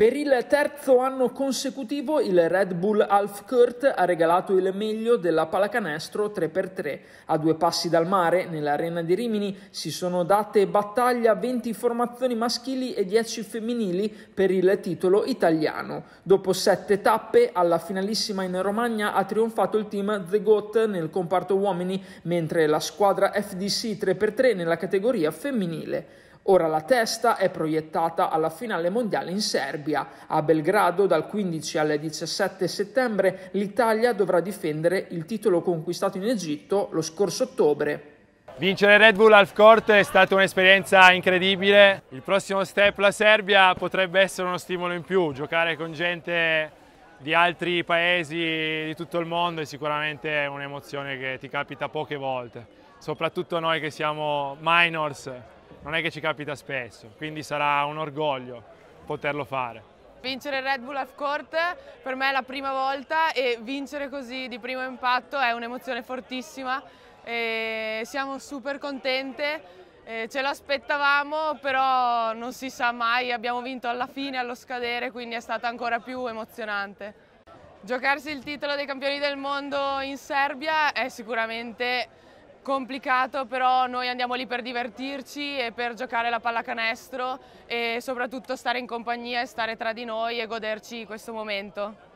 Per il terzo anno consecutivo il Red Bull Half Kurt ha regalato il meglio della pallacanestro 3x3. A due passi dal mare, nell'arena di Rimini, si sono date battaglia 20 formazioni maschili e 10 femminili per il titolo italiano. Dopo sette tappe, alla finalissima in Romagna ha trionfato il team The Goat nel comparto uomini, mentre la squadra FDC 3x3 nella categoria femminile. Ora la testa è proiettata alla finale mondiale in Serbia. A Belgrado dal 15 al 17 settembre l'Italia dovrà difendere il titolo conquistato in Egitto lo scorso ottobre. Vincere Red Bull Half court è stata un'esperienza incredibile. Il prossimo step la Serbia potrebbe essere uno stimolo in più, giocare con gente di altri paesi di tutto il mondo è sicuramente un'emozione che ti capita poche volte, soprattutto noi che siamo minors non è che ci capita spesso, quindi sarà un orgoglio poterlo fare. Vincere il Red Bull Half Court per me è la prima volta e vincere così di primo impatto è un'emozione fortissima e siamo super contente, ce l'aspettavamo però non si sa mai, abbiamo vinto alla fine, allo scadere, quindi è stata ancora più emozionante. Giocarsi il titolo dei campioni del mondo in Serbia è sicuramente complicato, però noi andiamo lì per divertirci e per giocare la pallacanestro e soprattutto stare in compagnia e stare tra di noi e goderci questo momento.